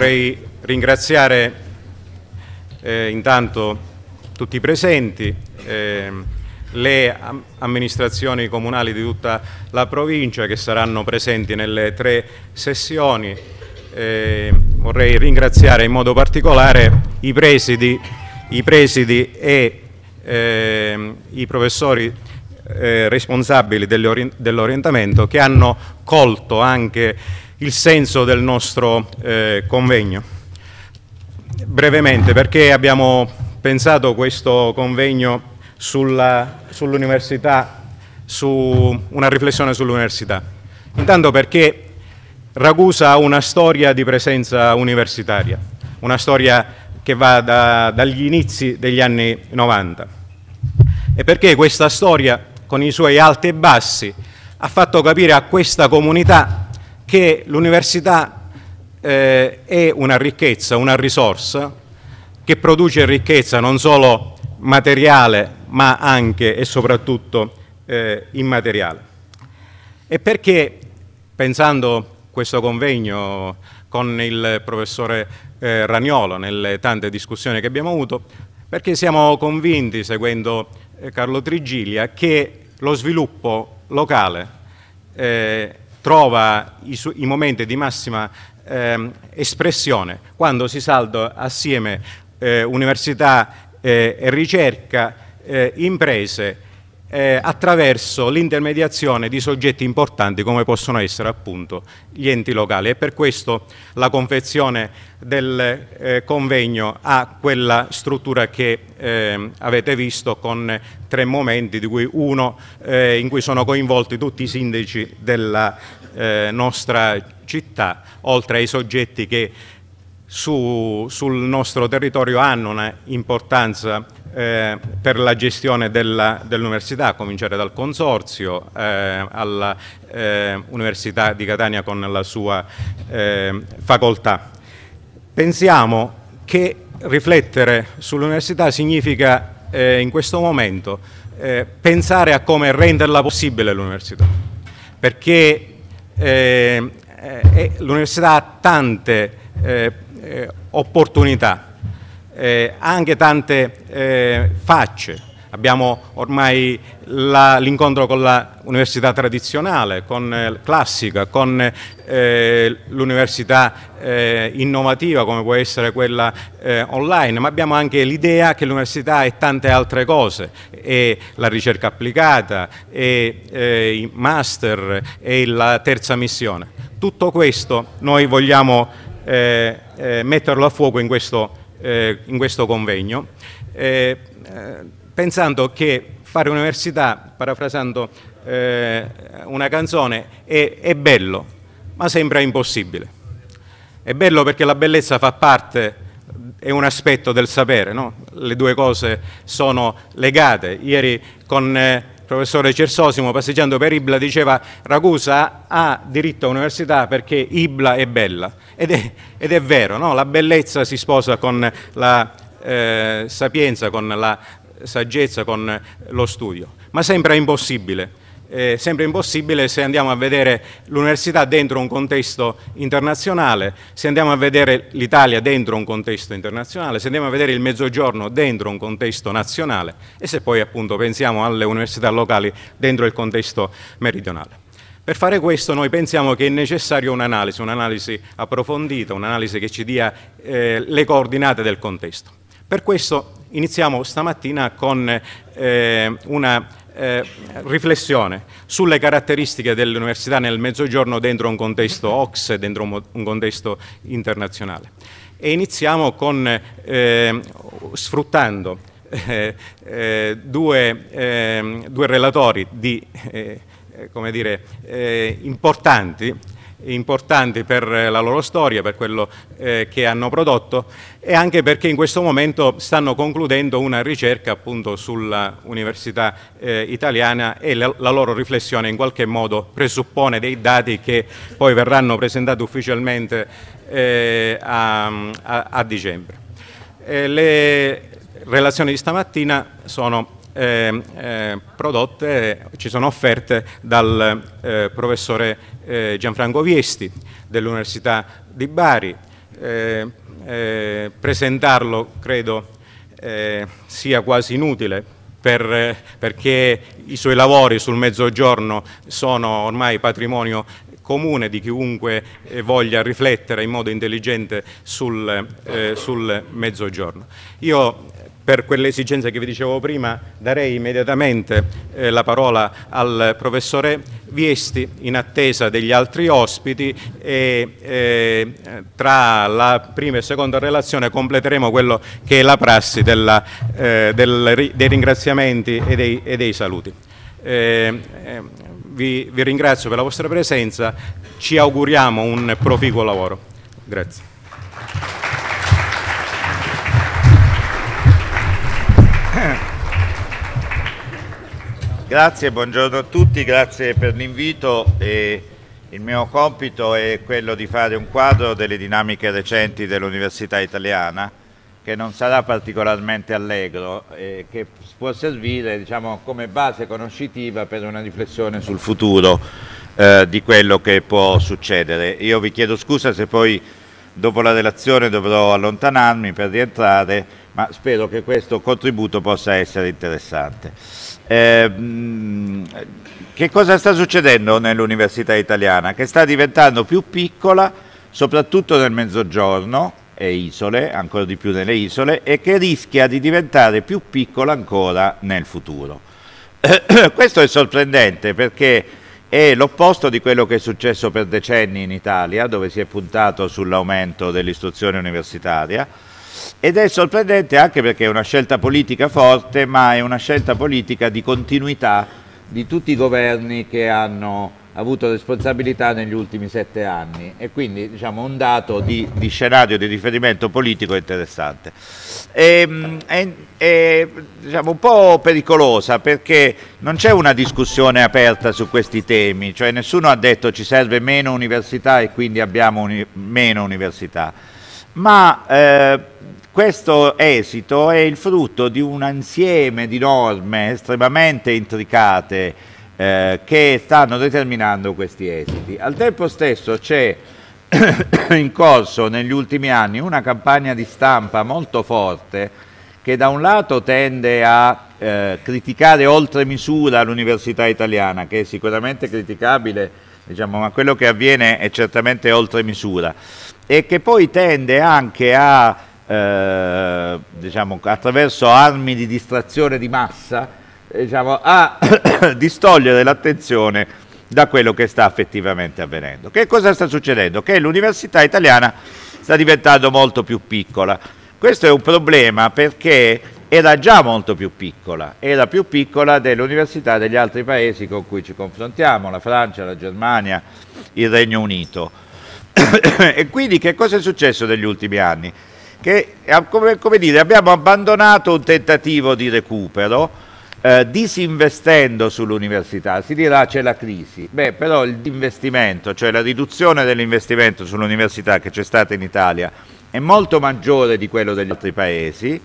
vorrei ringraziare eh, intanto tutti i presenti, eh, le amministrazioni comunali di tutta la provincia che saranno presenti nelle tre sessioni. Eh, vorrei ringraziare in modo particolare i presidi, i presidi e ehm, i professori eh, responsabili dell'orientamento che hanno colto anche il senso del nostro eh, convegno. Brevemente, perché abbiamo pensato questo convegno sull'università, sull su una riflessione sull'università? Intanto perché Ragusa ha una storia di presenza universitaria, una storia che va da, dagli inizi degli anni 90. E perché questa storia con i suoi alti e bassi, ha fatto capire a questa comunità che l'università eh, è una ricchezza, una risorsa che produce ricchezza non solo materiale ma anche e soprattutto eh, immateriale. E perché, pensando questo convegno con il professore eh, Ragnolo nelle tante discussioni che abbiamo avuto, perché siamo convinti, seguendo eh, Carlo Trigilia, che lo sviluppo locale eh, trova i, su- i, momenti di massima eh, espressione quando si saldo assieme eh, università eh, e ricerca, eh, imprese, eh, attraverso l'intermediazione di soggetti importanti come possono essere appunto gli enti locali e per questo la confezione del eh, convegno ha quella struttura che eh, avete visto con tre momenti di cui uno eh, in cui sono coinvolti tutti i sindaci della eh, nostra città oltre ai soggetti che su, sul nostro territorio hanno una importanza eh, per la gestione dell'università, a cominciare dal consorzio, eh, all'Università eh, di Catania con la sua eh, facoltà. Pensiamo che riflettere sull'università significa eh, in questo momento pensare a come renderla possibile l'università, perché l'università ha tante opportunità eh, anche tante eh, facce. Abbiamo ormai l'incontro con l'università tradizionale, con eh, classica, con eh, l'università eh, innovativa come può essere quella eh, online, ma abbiamo anche l'idea che l'università è tante altre cose, è la ricerca applicata, è, è il master, è la terza missione. Tutto questo noi vogliamo eh, eh, metterlo a fuoco in questo eh, in questo convegno, eh, eh, pensando che fare università, parafrasando eh, una canzone, è, è bello, ma sembra impossibile. È bello perché la bellezza fa parte è un aspetto del sapere, no? le due cose sono legate. Ieri con eh, professore Cersosimo, passeggiando per Ibla, diceva Ragusa ha diritto a università perché Ibla è bella. Ed è, ed è vero, no? la bellezza si sposa con la eh, sapienza, con la saggezza, con lo studio. Ma sembra impossibile eh, sembra impossibile se andiamo a vedere l'università dentro un contesto internazionale, se andiamo a vedere l'Italia dentro un contesto internazionale, se andiamo a vedere il mezzogiorno dentro un contesto nazionale e se poi appunto pensiamo alle università locali dentro il contesto meridionale. Per fare questo noi pensiamo che è necessaria un'analisi, un'analisi approfondita, un'analisi che ci dia eh, le coordinate del contesto. Per questo iniziamo stamattina con eh, una eh, riflessione sulle caratteristiche dell'università nel mezzogiorno dentro un contesto OX, dentro un, un contesto internazionale. E iniziamo con, eh, sfruttando eh, eh due, ehm, due, relatori di, eh, eh, dire, importanti importanti per eh, la loro storia, per quello eh, che hanno prodotto e anche perché in questo momento stanno concludendo una ricerca appunto sull'università eh, italiana e la, la, loro riflessione in qualche modo presuppone dei dati che poi verranno presentati ufficialmente eh, a, a, a, dicembre. Eh, le relazioni di stamattina sono eh, eh, prodotte, ci sono offerte dal eh, professore eh, Gianfranco Viesti dell'Università di Bari. Eh, eh, presentarlo credo sia quasi inutile per, perché i suoi lavori sul mezzogiorno sono ormai patrimonio comune di chiunque voglia riflettere in modo intelligente sul, sul mezzogiorno. Io per quelle esigenze che vi dicevo prima darei immediatamente eh, la parola al professore Viesti in attesa degli altri ospiti e eh, tra la prima e seconda relazione completeremo quello che è la prassi della, eh, del, dei ringraziamenti e dei, e dei saluti. Eh, eh, vi, vi ringrazio per la vostra presenza, ci auguriamo un proficuo lavoro. Grazie. Grazie, buongiorno a tutti, grazie per l'invito. Il mio compito è quello di fare un quadro delle dinamiche recenti dell'Università italiana, che non sarà particolarmente allegro, e che può servire diciamo, come base conoscitiva per una riflessione sul futuro eh, di quello che può succedere. Io vi chiedo scusa se poi dopo la relazione dovrò allontanarmi per rientrare, ma spero che questo contributo possa essere interessante. Ehm, che cosa sta succedendo nell'università italiana? Che sta diventando più piccola, soprattutto nel mezzogiorno e isole, ancora di più nelle isole, e che rischia di diventare più piccola ancora nel futuro. Questo è sorprendente perché è l'opposto di quello che è successo per decenni in Italia, dove si è puntato sull'aumento dell'istruzione universitaria, ed è sorprendente anche perché è una scelta politica forte, ma è una scelta politica di continuità di tutti i governi che hanno avuto responsabilità negli ultimi sette anni e quindi diciamo un dato di, di scenario di riferimento politico interessante. È, ehm, è, è diciamo, un po' pericolosa perché non c'è una discussione aperta su questi temi, cioè nessuno ha detto ci serve meno università e quindi abbiamo uni meno università ma eh, questo esito è il frutto di un insieme di norme estremamente intricate eh, che stanno determinando questi esiti. Al tempo stesso c'è in corso negli ultimi anni una campagna di stampa molto forte che da un lato tende a eh, criticare oltre misura l'università italiana, che è sicuramente criticabile, diciamo, ma quello che avviene è certamente oltre misura e che poi tende anche a, eh, diciamo, attraverso armi di distrazione di massa, diciamo, a distogliere l'attenzione da quello che sta effettivamente avvenendo. Che cosa sta succedendo? Che l'università italiana sta diventando molto più piccola. Questo è un problema perché era già molto più piccola, era più piccola delle degli altri paesi con cui ci confrontiamo, la Francia, la Germania, il Regno Unito. e quindi che cosa è successo negli ultimi anni? Che, eh, come, come dire, abbiamo abbandonato un tentativo di recupero eh, disinvestendo sull'università, si dirà c'è la crisi. Beh, però l'investimento, cioè la riduzione dell'investimento sull'università che c'è stata in Italia è molto maggiore di quello degli altri paesi.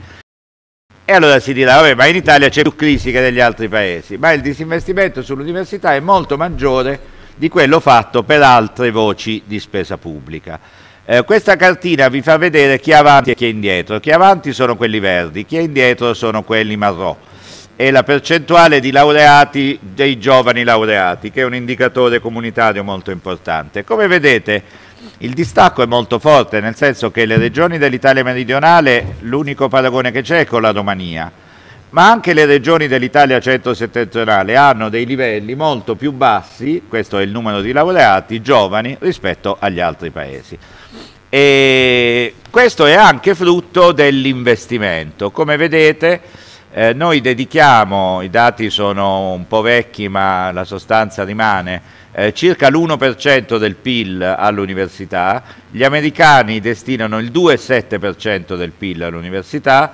E allora si dirà, vabbè, ma in Italia c'è più crisi che negli altri paesi, ma il disinvestimento sull'università è molto maggiore di quello fatto per altre voci di spesa pubblica. Eh, questa cartina vi fa vedere chi è avanti e chi è indietro. Chi è avanti sono quelli verdi, chi è indietro sono quelli marrò. E la percentuale di laureati dei giovani laureati, che è un indicatore comunitario molto importante. Come vedete, il distacco è molto forte, nel senso che le regioni dell'Italia meridionale l'unico paragone che c'è è con la Romania ma anche le regioni dell'Italia centro-settentrionale hanno dei livelli molto più bassi, questo è il numero di laureati, giovani rispetto agli altri paesi. E questo è anche frutto dell'investimento. Come vedete eh, noi dedichiamo, i dati sono un po' vecchi ma la sostanza rimane, eh, circa l'1% del PIL all'università, gli americani destinano il 2,7% del PIL all'università,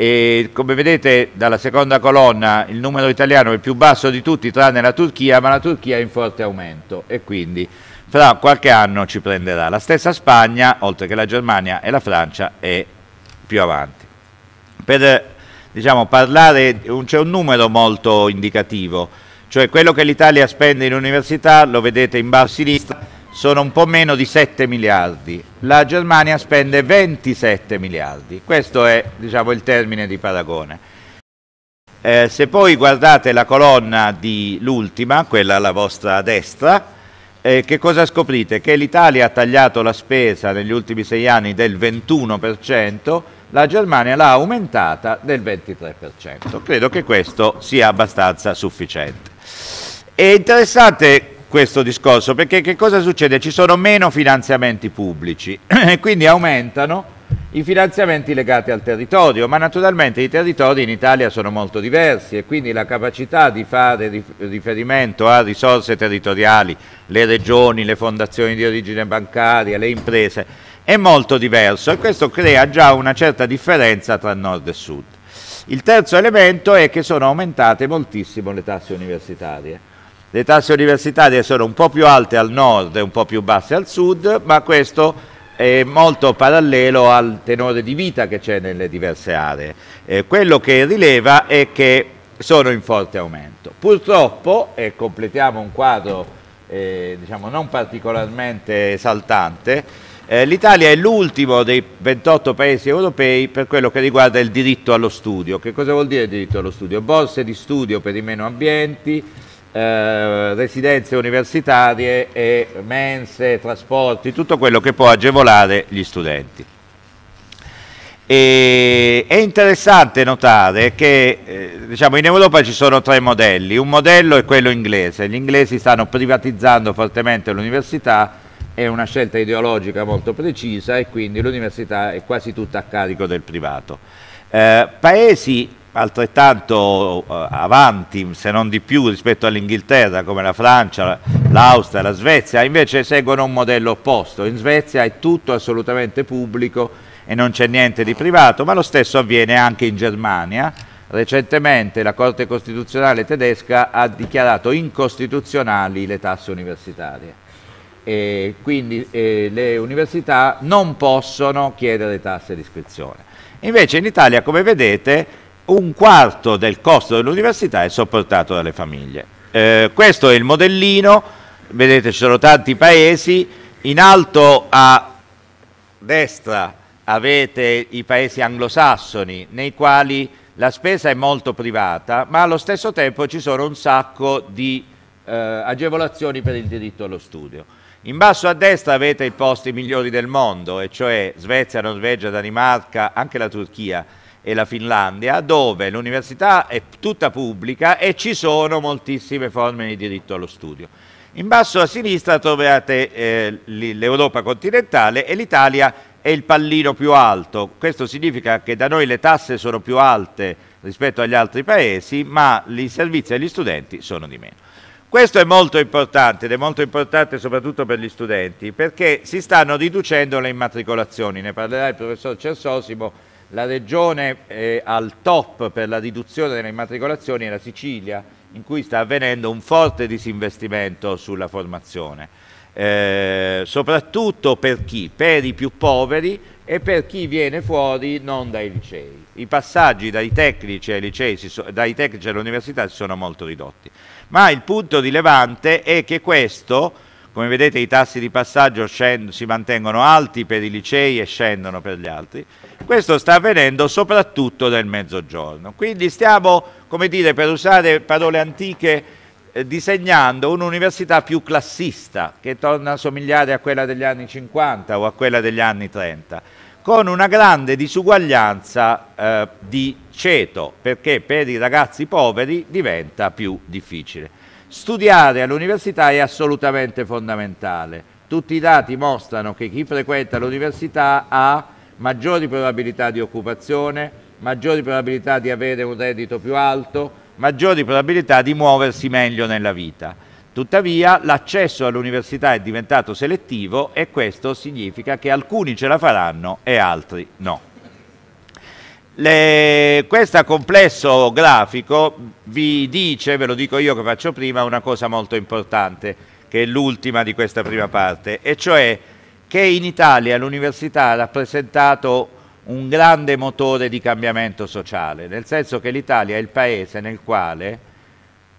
e come vedete dalla seconda colonna il numero italiano è il più basso di tutti tranne la Turchia, ma la Turchia è in forte aumento e quindi fra qualche anno ci prenderà. La stessa Spagna, oltre che la Germania e la Francia, è più avanti. Per diciamo, parlare, c'è un numero molto indicativo, cioè quello che l'Italia spende in università, lo vedete in basso sinistra, sono un po' meno di 7 miliardi, la Germania spende 27 miliardi, questo è diciamo, il termine di paragone. Eh, se poi guardate la colonna di l'ultima, quella alla vostra destra, eh, che cosa scoprite? Che l'Italia ha tagliato la spesa negli ultimi sei anni del 21%, la Germania l'ha aumentata del 23%. Credo che questo sia abbastanza sufficiente. È interessante questo discorso, perché che cosa succede? Ci sono meno finanziamenti pubblici e quindi aumentano i finanziamenti legati al territorio, ma naturalmente i territori in Italia sono molto diversi e quindi la capacità di fare riferimento a risorse territoriali, le regioni, le fondazioni di origine bancaria, le imprese, è molto diverso e questo crea già una certa differenza tra nord e sud. Il terzo elemento è che sono aumentate moltissimo le tasse universitarie le tasse universitarie sono un po' più alte al nord e un po' più basse al sud, ma questo è molto parallelo al tenore di vita che c'è nelle diverse aree. Eh, quello che rileva è che sono in forte aumento. Purtroppo, e completiamo un quadro eh, diciamo non particolarmente esaltante, eh, l'Italia è l'ultimo dei 28 paesi europei per quello che riguarda il diritto allo studio. Che cosa vuol dire il diritto allo studio? Borse di studio per i meno ambienti, eh, residenze universitarie e mense, trasporti, tutto quello che può agevolare gli studenti. E è interessante notare che eh, diciamo, in Europa ci sono tre modelli, un modello è quello inglese, gli inglesi stanno privatizzando fortemente l'università, è una scelta ideologica molto precisa e quindi l'università è quasi tutta a carico del privato. Eh, paesi altrettanto eh, avanti, se non di più, rispetto all'Inghilterra, come la Francia, l'Austria, la Svezia, invece seguono un modello opposto. In Svezia è tutto assolutamente pubblico e non c'è niente di privato, ma lo stesso avviene anche in Germania. Recentemente la Corte Costituzionale tedesca ha dichiarato incostituzionali le tasse universitarie. E quindi eh, le università non possono chiedere tasse di iscrizione. Invece in Italia, come vedete, un quarto del costo dell'università è sopportato dalle famiglie. Eh, questo è il modellino, vedete ci sono tanti paesi, in alto a destra avete i paesi anglosassoni nei quali la spesa è molto privata, ma allo stesso tempo ci sono un sacco di eh, agevolazioni per il diritto allo studio. In basso a destra avete i posti migliori del mondo, e cioè Svezia, Norvegia, Danimarca, anche la Turchia, e la Finlandia, dove l'università è tutta pubblica e ci sono moltissime forme di diritto allo studio. In basso a sinistra trovate eh, l'Europa continentale e l'Italia è il pallino più alto. Questo significa che da noi le tasse sono più alte rispetto agli altri paesi, ma i servizi agli studenti sono di meno. Questo è molto importante ed è molto importante soprattutto per gli studenti perché si stanno riducendo le immatricolazioni, ne parlerà il professor Cersosimo la regione eh, al top per la riduzione delle immatricolazioni è la Sicilia, in cui sta avvenendo un forte disinvestimento sulla formazione, eh, soprattutto per chi? Per i più poveri e per chi viene fuori non dai licei. I passaggi dai tecnici, ai licei, dai tecnici all'università si sono molto ridotti. Ma il punto rilevante è che questo come vedete i tassi di passaggio si mantengono alti per i licei e scendono per gli altri. Questo sta avvenendo soprattutto nel mezzogiorno. Quindi stiamo, come dire, per usare parole antiche, eh, disegnando un'università più classista, che torna a somigliare a quella degli anni 50 o a quella degli anni 30, con una grande disuguaglianza eh, di ceto, perché per i ragazzi poveri diventa più difficile. Studiare all'università è assolutamente fondamentale. Tutti i dati mostrano che chi frequenta l'università ha maggiori probabilità di occupazione, maggiori probabilità di avere un reddito più alto, maggiori probabilità di muoversi meglio nella vita. Tuttavia l'accesso all'università è diventato selettivo e questo significa che alcuni ce la faranno e altri no. Le, questo complesso grafico vi dice, ve lo dico io che faccio prima, una cosa molto importante, che è l'ultima di questa prima parte, e cioè che in Italia l'università ha rappresentato un grande motore di cambiamento sociale, nel senso che l'Italia è il paese nel quale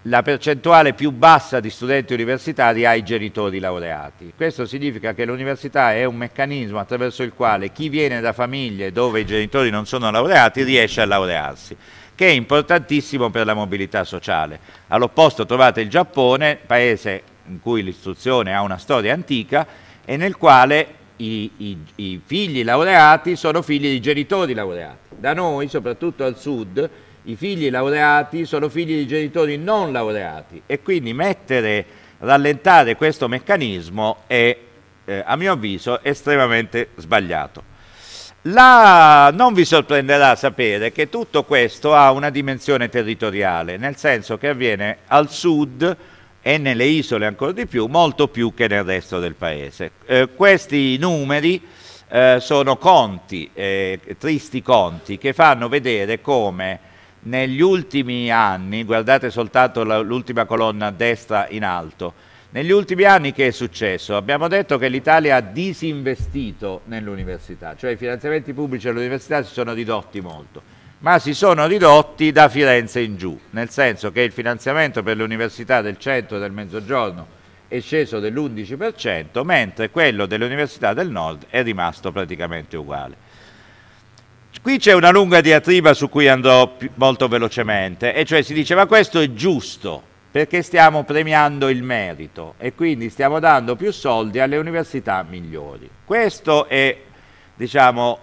la percentuale più bassa di studenti universitari ha i genitori laureati. Questo significa che l'università è un meccanismo attraverso il quale chi viene da famiglie dove i genitori non sono laureati riesce a laurearsi, che è importantissimo per la mobilità sociale. All'opposto trovate il Giappone, paese in cui l'istruzione ha una storia antica e nel quale i, i, i figli laureati sono figli di genitori laureati. Da noi, soprattutto al sud, i figli laureati sono figli di genitori non laureati e quindi mettere, rallentare questo meccanismo è, eh, a mio avviso, estremamente sbagliato. La... Non vi sorprenderà sapere che tutto questo ha una dimensione territoriale, nel senso che avviene al sud e nelle isole ancora di più, molto più che nel resto del paese. Eh, questi numeri eh, sono conti, eh, tristi conti, che fanno vedere come negli ultimi anni, guardate soltanto l'ultima colonna a destra in alto, negli ultimi anni che è successo? Abbiamo detto che l'Italia ha disinvestito nell'università, cioè i finanziamenti pubblici all'università si sono ridotti molto, ma si sono ridotti da Firenze in giù, nel senso che il finanziamento per le università del centro e del mezzogiorno è sceso dell'11%, mentre quello delle università del nord è rimasto praticamente uguale. Qui c'è una lunga diatriba su cui andrò molto velocemente, e cioè si dice ma questo è giusto perché stiamo premiando il merito e quindi stiamo dando più soldi alle università migliori. Questo è, diciamo,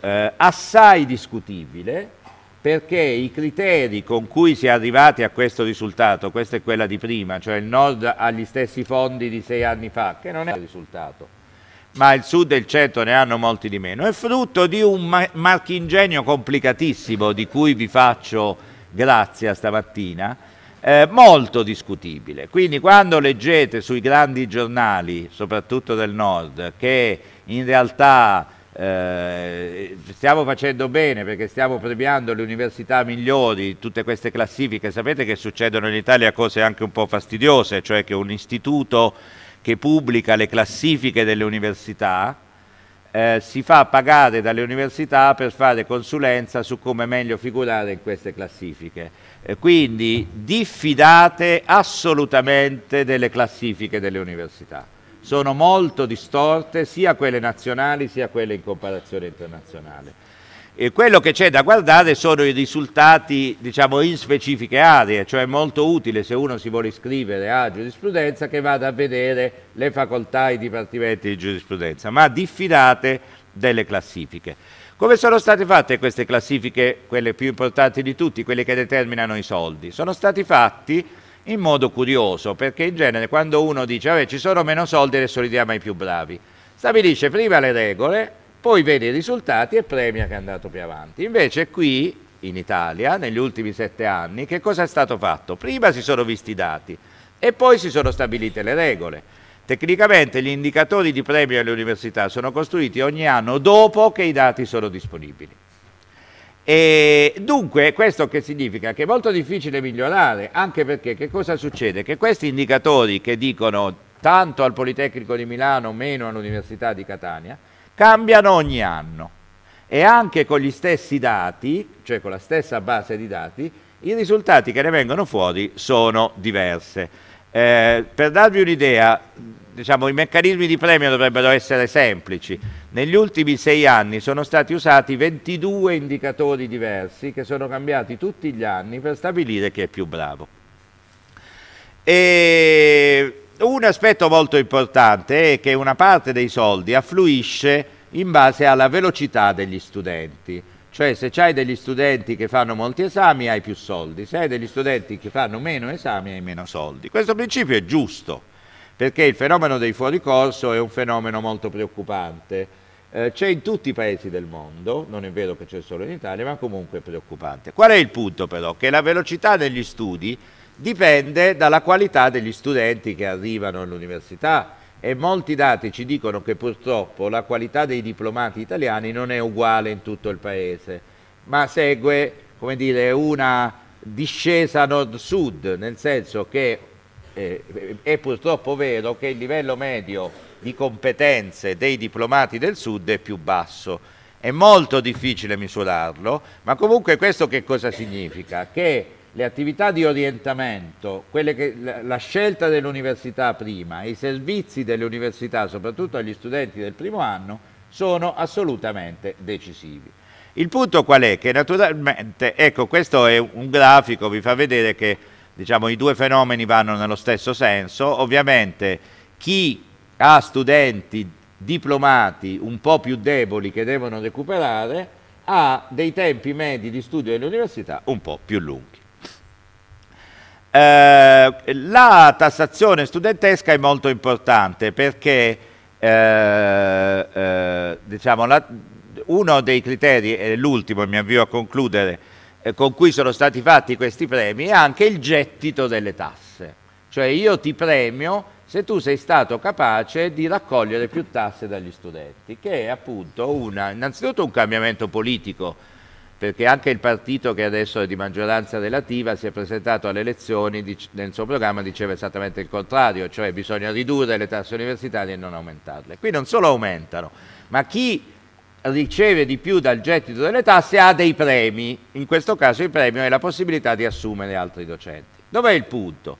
eh, assai discutibile perché i criteri con cui si è arrivati a questo risultato, questa è quella di prima, cioè il Nord ha gli stessi fondi di sei anni fa, che non è il risultato ma il sud e il centro ne hanno molti di meno, è frutto di un marchingegno complicatissimo di cui vi faccio grazia stamattina, eh, molto discutibile. Quindi quando leggete sui grandi giornali, soprattutto del nord, che in realtà eh, stiamo facendo bene perché stiamo premiando le università migliori, tutte queste classifiche, sapete che succedono in Italia cose anche un po' fastidiose, cioè che un istituto che pubblica le classifiche delle università, eh, si fa pagare dalle università per fare consulenza su come meglio figurare in queste classifiche. Eh, quindi diffidate assolutamente delle classifiche delle università. Sono molto distorte sia quelle nazionali sia quelle in comparazione internazionale. E quello che c'è da guardare sono i risultati diciamo, in specifiche aree, cioè è molto utile se uno si vuole iscrivere a giurisprudenza che vada a vedere le facoltà e i dipartimenti di giurisprudenza, ma diffidate delle classifiche. Come sono state fatte queste classifiche, quelle più importanti di tutti, quelle che determinano i soldi? Sono stati fatti in modo curioso, perché in genere quando uno dice ci sono meno soldi adesso li diamo ai più bravi, stabilisce prima le regole poi vede i risultati e premia che è andato più avanti. Invece qui, in Italia, negli ultimi sette anni, che cosa è stato fatto? Prima si sono visti i dati e poi si sono stabilite le regole. Tecnicamente gli indicatori di premio alle università sono costruiti ogni anno dopo che i dati sono disponibili. E dunque questo che significa? Che è molto difficile migliorare, anche perché che cosa succede? Che questi indicatori che dicono tanto al Politecnico di Milano, meno all'Università di Catania, cambiano ogni anno e anche con gli stessi dati, cioè con la stessa base di dati, i risultati che ne vengono fuori sono diverse. Eh, per darvi un'idea, diciamo, i meccanismi di premio dovrebbero essere semplici. Negli ultimi sei anni sono stati usati 22 indicatori diversi che sono cambiati tutti gli anni per stabilire chi è più bravo. E un aspetto molto importante è che una parte dei soldi affluisce in base alla velocità degli studenti. Cioè se hai degli studenti che fanno molti esami hai più soldi, se hai degli studenti che fanno meno esami hai meno soldi. Questo principio è giusto, perché il fenomeno dei fuori corso è un fenomeno molto preoccupante. Eh, c'è in tutti i paesi del mondo, non è vero che c'è solo in Italia, ma comunque è preoccupante. Qual è il punto però? Che la velocità degli studi dipende dalla qualità degli studenti che arrivano all'università e molti dati ci dicono che purtroppo la qualità dei diplomati italiani non è uguale in tutto il paese, ma segue dire, una discesa nord-sud, nel senso che eh, è purtroppo vero che il livello medio di competenze dei diplomati del sud è più basso. È molto difficile misurarlo, ma comunque questo che cosa significa? Che le attività di orientamento, che, la scelta dell'università prima e i servizi dell'università, soprattutto agli studenti del primo anno, sono assolutamente decisivi. Il punto qual è? Che naturalmente, ecco questo è un grafico, vi fa vedere che diciamo, i due fenomeni vanno nello stesso senso, ovviamente chi ha studenti diplomati un po' più deboli che devono recuperare ha dei tempi medi di studio dell'università un po' più lunghi. Eh, la tassazione studentesca è molto importante perché eh, eh, diciamo la, uno dei criteri, e l'ultimo mi avvio a concludere, eh, con cui sono stati fatti questi premi è anche il gettito delle tasse. Cioè io ti premio se tu sei stato capace di raccogliere più tasse dagli studenti, che è appunto una, innanzitutto un cambiamento politico perché anche il partito che adesso è di maggioranza relativa si è presentato alle elezioni nel suo programma diceva esattamente il contrario, cioè bisogna ridurre le tasse universitarie e non aumentarle. Qui non solo aumentano, ma chi riceve di più dal gettito delle tasse ha dei premi, in questo caso il premio è la possibilità di assumere altri docenti. Dov'è il punto?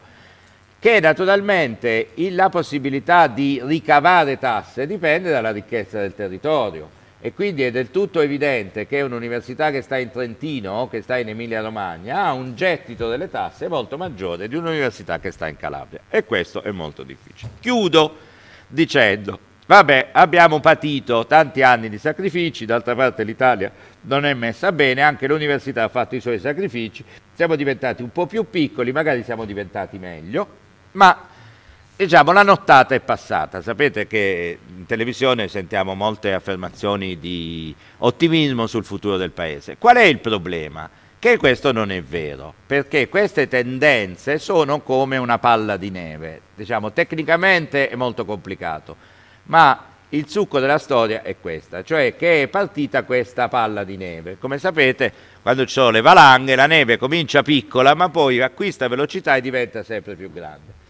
Che naturalmente la possibilità di ricavare tasse dipende dalla ricchezza del territorio e quindi è del tutto evidente che un'università che sta in Trentino, che sta in Emilia-Romagna, ha un gettito delle tasse molto maggiore di un'università che sta in Calabria. E questo è molto difficile. Chiudo dicendo, vabbè, abbiamo patito tanti anni di sacrifici, d'altra parte l'Italia non è messa bene, anche l'università ha fatto i suoi sacrifici, siamo diventati un po' più piccoli, magari siamo diventati meglio, ma Diciamo, la nottata è passata. Sapete che in televisione sentiamo molte affermazioni di ottimismo sul futuro del Paese. Qual è il problema? Che questo non è vero, perché queste tendenze sono come una palla di neve. Diciamo, tecnicamente è molto complicato, ma il succo della storia è questa, cioè che è partita questa palla di neve. Come sapete, quando ci sono le valanghe, la neve comincia piccola, ma poi acquista velocità e diventa sempre più grande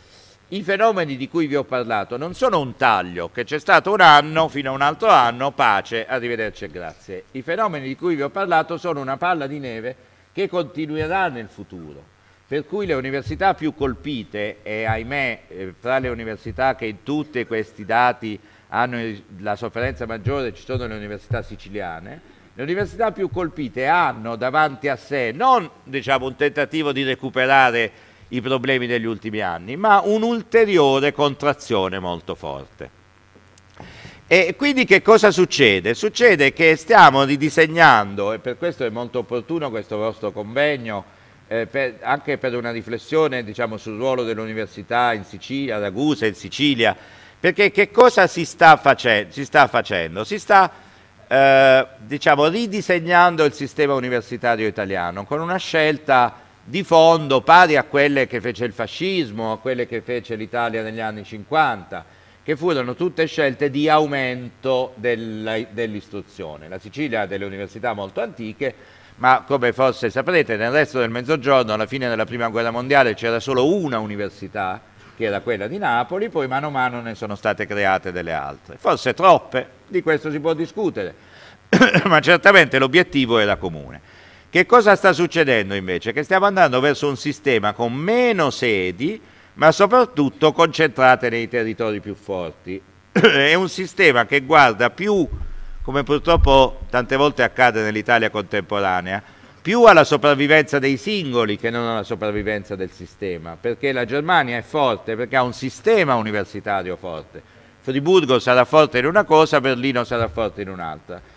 i fenomeni di cui vi ho parlato non sono un taglio, che c'è stato un anno, fino a un altro anno, pace, arrivederci e grazie. I fenomeni di cui vi ho parlato sono una palla di neve che continuerà nel futuro, per cui le università più colpite, e ahimè eh, fra le università che in tutti questi dati hanno la sofferenza maggiore ci sono le università siciliane, le università più colpite hanno davanti a sé non diciamo, un tentativo di recuperare i problemi degli ultimi anni, ma un'ulteriore contrazione molto forte. E quindi che cosa succede? Succede che stiamo ridisegnando, e per questo è molto opportuno questo vostro convegno, eh, per, anche per una riflessione diciamo, sul ruolo dell'università in Sicilia, ad Ragusa, in Sicilia, perché che cosa si sta, face si sta facendo? Si sta eh, diciamo, ridisegnando il sistema universitario italiano con una scelta di fondo pari a quelle che fece il fascismo, a quelle che fece l'Italia negli anni 50, che furono tutte scelte di aumento dell'istruzione. La Sicilia ha delle università molto antiche, ma come forse saprete nel resto del Mezzogiorno alla fine della Prima Guerra Mondiale c'era solo una università, che era quella di Napoli, poi mano a mano ne sono state create delle altre. Forse troppe, di questo si può discutere, ma certamente l'obiettivo era comune. Che cosa sta succedendo invece? Che stiamo andando verso un sistema con meno sedi, ma soprattutto concentrate nei territori più forti. È un sistema che guarda più, come purtroppo tante volte accade nell'Italia contemporanea, più alla sopravvivenza dei singoli che non alla sopravvivenza del sistema, perché la Germania è forte, perché ha un sistema universitario forte. Friburgo sarà forte in una cosa, Berlino sarà forte in un'altra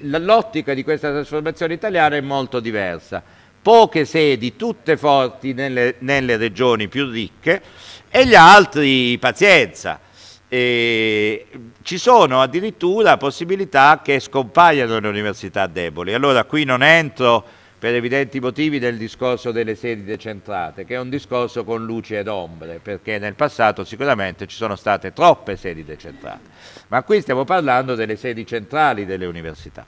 l'ottica di questa trasformazione italiana è molto diversa. Poche sedi, tutte forti nelle, nelle regioni più ricche e gli altri pazienza. E ci sono addirittura possibilità che scompaiano le università deboli. Allora qui non entro per evidenti motivi del discorso delle sedi decentrate, che è un discorso con luci ed ombre, perché nel passato sicuramente ci sono state troppe sedi decentrate, ma qui stiamo parlando delle sedi centrali delle università.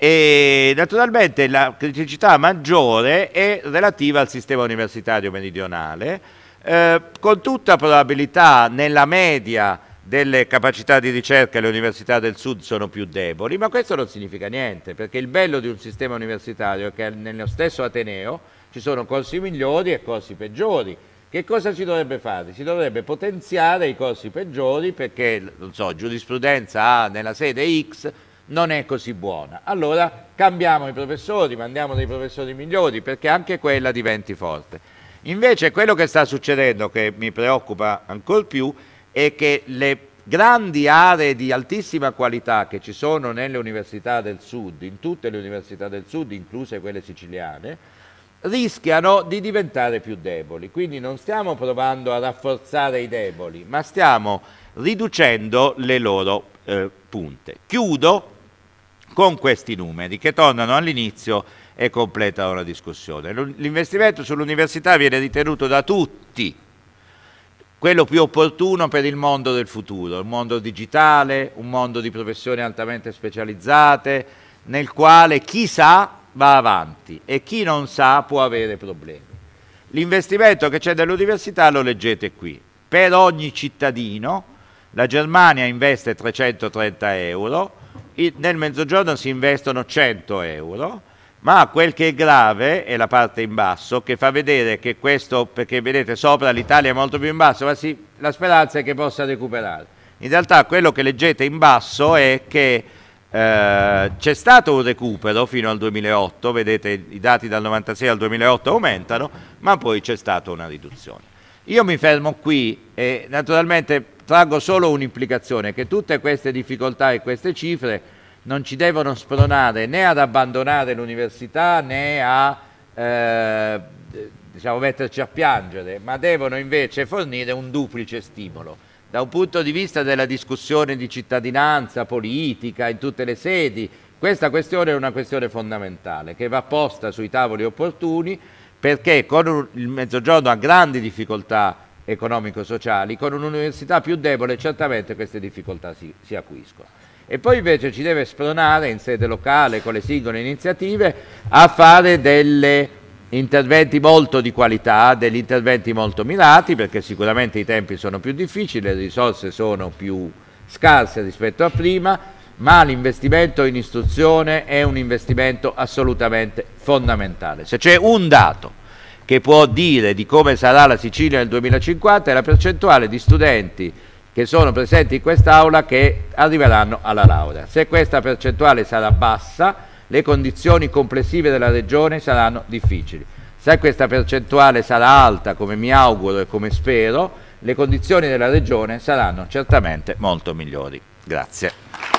E naturalmente la criticità maggiore è relativa al sistema universitario meridionale, eh, con tutta probabilità nella media delle capacità di ricerca le università del sud sono più deboli, ma questo non significa niente, perché il bello di un sistema universitario è che nello stesso Ateneo ci sono corsi migliori e corsi peggiori. Che cosa si dovrebbe fare? Si dovrebbe potenziare i corsi peggiori perché, non so, giurisprudenza A nella sede X non è così buona. Allora cambiamo i professori, mandiamo dei professori migliori perché anche quella diventi forte. Invece quello che sta succedendo, che mi preoccupa ancora più, è che le grandi aree di altissima qualità che ci sono nelle università del sud, in tutte le università del sud, incluse quelle siciliane, rischiano di diventare più deboli. Quindi non stiamo provando a rafforzare i deboli, ma stiamo riducendo le loro eh, punte. Chiudo con questi numeri che tornano all'inizio e completano la discussione. L'investimento sull'università viene ritenuto da tutti quello più opportuno per il mondo del futuro, un mondo digitale, un mondo di professioni altamente specializzate, nel quale chi sa va avanti e chi non sa può avere problemi. L'investimento che c'è dell'università lo leggete qui. Per ogni cittadino la Germania investe 330 euro, nel mezzogiorno si investono 100 euro, ma quel che è grave è la parte in basso che fa vedere che questo, perché vedete sopra l'Italia è molto più in basso, ma sì, la speranza è che possa recuperare. In realtà quello che leggete in basso è che eh, c'è stato un recupero fino al 2008, vedete i dati dal 96 al 2008 aumentano, ma poi c'è stata una riduzione. Io mi fermo qui e naturalmente traggo solo un'implicazione, che tutte queste difficoltà e queste cifre non ci devono spronare né ad abbandonare l'università né a eh, diciamo, metterci a piangere, ma devono invece fornire un duplice stimolo. Da un punto di vista della discussione di cittadinanza politica in tutte le sedi, questa questione è una questione fondamentale che va posta sui tavoli opportuni perché un, il Mezzogiorno ha grandi difficoltà economico-sociali, con un'università più debole certamente queste difficoltà si, si acquiscono e poi invece ci deve spronare in sede locale con le singole iniziative a fare degli interventi molto di qualità, degli interventi molto mirati perché sicuramente i tempi sono più difficili, le risorse sono più scarse rispetto a prima, ma l'investimento in istruzione è un investimento assolutamente fondamentale. Se c'è un dato che può dire di come sarà la Sicilia nel 2050 è la percentuale di studenti che sono presenti in quest'Aula che arriveranno alla laurea. Se questa percentuale sarà bassa, le condizioni complessive della Regione saranno difficili. Se questa percentuale sarà alta, come mi auguro e come spero, le condizioni della Regione saranno certamente molto migliori. Grazie.